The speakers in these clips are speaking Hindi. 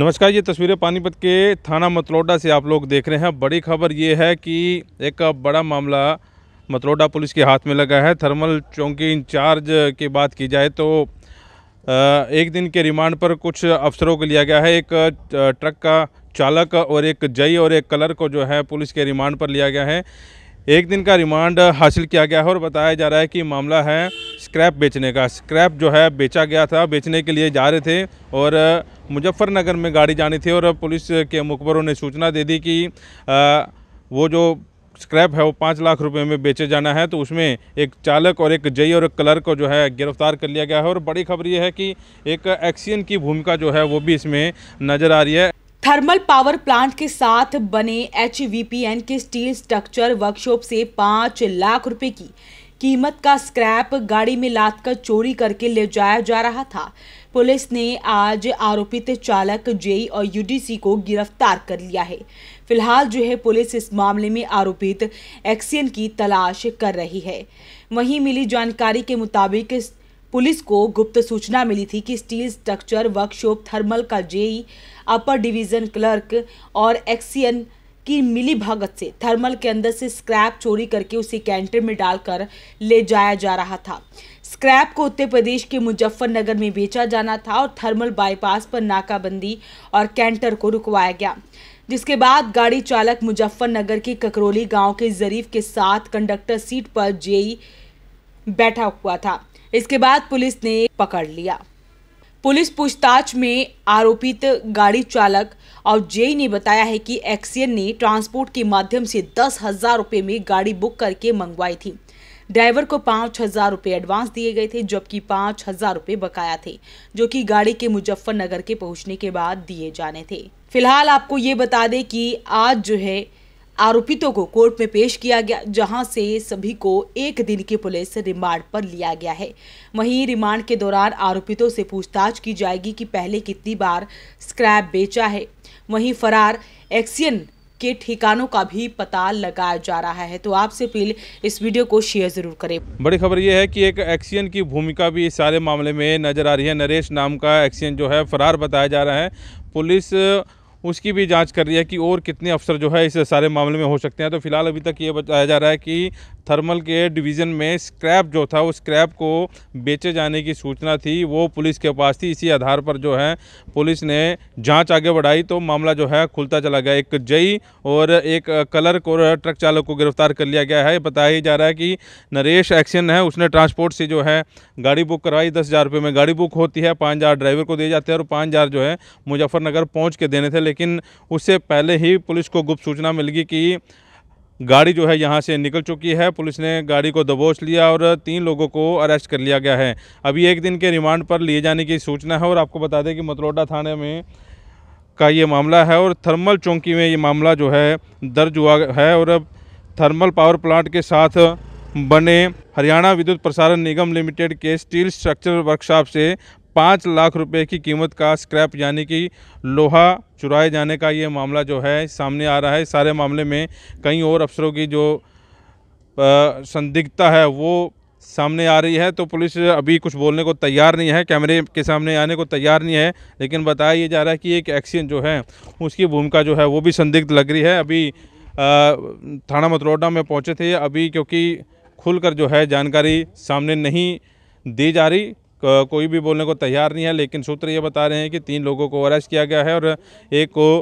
नमस्कार ये तस्वीरें पानीपत के थाना मतलोडा से आप लोग देख रहे हैं बड़ी खबर ये है कि एक बड़ा मामला मतलोडा पुलिस के हाथ में लगा है थर्मल चौकी इंचार्ज की बात की जाए तो एक दिन के रिमांड पर कुछ अफसरों को लिया गया है एक ट्रक का चालक और एक जई और एक कलर को जो है पुलिस के रिमांड पर लिया गया है एक दिन का रिमांड हासिल किया गया है और बताया जा रहा है कि मामला है स्क्रैप बेचने का स्क्रैप जो है बेचा गया था बेचने के लिए जा रहे थे और मुजफ्फरनगर में गाड़ी जानी थी और पुलिस के मुखबरों ने सूचना दे दी कि वो जो स्क्रैप है वो पाँच लाख रुपए में बेचे जाना है तो उसमें एक चालक और एक जई और एक क्लर्क को जो है गिरफ्तार कर लिया गया है और बड़ी खबर ये है कि एक एक्सियन की भूमिका जो है वो भी इसमें नज़र आ रही है थर्मल पावर प्लांट के साथ बने एच के स्टील स्ट्रक्चर वर्कशॉप से पाँच लाख रुपए की कीमत का स्क्रैप गाड़ी में लाद कर चोरी करके ले जाया जा रहा था पुलिस ने आज आरोपित चालक जेई और यूडीसी को गिरफ्तार कर लिया है फिलहाल जो है पुलिस इस मामले में आरोपित एक्सियन की तलाश कर रही है वहीं मिली जानकारी के मुताबिक पुलिस को गुप्त सूचना मिली थी कि स्टील स्ट्रक्चर वर्कशॉप थर्मल का जेई अपर डिवीजन क्लर्क और एक्सियन कि मिली भगत से थर्मल के अंदर से स्क्रैप चोरी करके उसे कैंटर में डालकर ले जाया जा रहा था स्क्रैप को उत्तर प्रदेश के मुजफ्फरनगर में बेचा जाना था और थर्मल बाईपास पर नाकाबंदी और कैंटर को रुकवाया गया जिसके बाद गाड़ी चालक मुजफ्फरनगर के ककरोली गांव के जरीफ के साथ कंडक्टर सीट पर जेई बैठा हुआ था इसके बाद पुलिस ने पकड़ लिया पुलिस पूछताछ में आरोपित गाड़ी चालक और जेई ने बताया है कि एक्सियन ने ट्रांसपोर्ट के माध्यम से दस हजार रुपये में गाड़ी बुक करके मंगवाई थी ड्राइवर को पाँच हजार रुपये एडवांस दिए गए थे जबकि पाँच हजार रुपये बकाया थे जो कि गाड़ी के मुजफ्फरनगर के पहुंचने के बाद दिए जाने थे फिलहाल आपको ये बता दें कि आज जो है आरोपितों को कोर्ट में पेश किया गया जहां से सभी को एक दिन की पुलिस रिमांड पर लिया गया है वहीं रिमांड के दौरान आरोपितों से पूछताछ की जाएगी कि पहले कितनी बार स्क्रैप बेचा है वहीं फरार एक्सियन के ठिकानों का भी पता लगाया जा रहा है तो आपसे अपील इस वीडियो को शेयर जरूर करें बड़ी खबर यह है कि एक एक्सियन की भूमिका भी इस सारे मामले में नजर आ रही है नरेश नाम का एक्सियन जो है फरार बताया जा रहा है पुलिस उसकी भी जांच कर रही है कि और कितने अफसर जो है इस सारे मामले में हो सकते हैं तो फिलहाल अभी तक ये बताया जा रहा है कि थर्मल के डिवीज़न में स्क्रैप जो था वो स्क्रैप को बेचे जाने की सूचना थी वो पुलिस के पास थी इसी आधार पर जो है पुलिस ने जांच आगे बढ़ाई तो मामला जो है खुलता चला गया एक जई और एक कलर को ट्रक चालक को गिरफ्तार कर लिया गया है बताया ही जा रहा है कि नरेश एक्शन है उसने ट्रांसपोर्ट से जो है गाड़ी बुक करवाई दस हज़ार में गाड़ी बुक होती है पाँच ड्राइवर को दिए जाते हैं और पाँच जो है मुजफ्फरनगर पहुँच के देने थे लेकिन उससे पहले ही पुलिस को गुप्त सूचना मिल गई कि गाड़ी जो है यहाँ से निकल चुकी है पुलिस ने गाड़ी को दबोच लिया और तीन लोगों को अरेस्ट कर लिया गया है अभी एक दिन के रिमांड पर लिए जाने की सूचना है और आपको बता दें कि मतलोडा थाने में का ये मामला है और थर्मल चौकी में ये मामला जो है दर्ज हुआ है और अब थर्मल पावर प्लांट के साथ बने हरियाणा विद्युत प्रसारण निगम लिमिटेड के स्टील स्ट्रक्चर वर्कशॉप से पाँच लाख रुपए की कीमत का स्क्रैप यानी कि लोहा चुराए जाने का ये मामला जो है सामने आ रहा है सारे मामले में कई और अफसरों की जो संदिग्धता है वो सामने आ रही है तो पुलिस अभी कुछ बोलने को तैयार नहीं है कैमरे के सामने आने को तैयार नहीं है लेकिन बताया ये जा रहा है कि एक एक्सीडेंट जो है उसकी भूमिका जो है वो भी संदिग्ध लग रही है अभी थाना मतरोडा में पहुंचे थे अभी क्योंकि खुलकर जो है जानकारी सामने नहीं दी जा रही कोई भी बोलने को तैयार नहीं है लेकिन सूत्र ये बता रहे हैं कि तीन लोगों को अरेस्ट किया गया है और एक को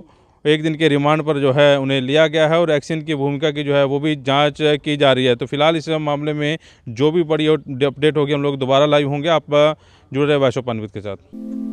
एक दिन के रिमांड पर जो है उन्हें लिया गया है और एक्सीन की भूमिका की जो है वो भी जांच की जा रही है तो फिलहाल इस मामले में जो भी बड़ी अपडेट होगी हम लोग दोबारा लाइव होंगे आप जुड़ रहे वैशो के साथ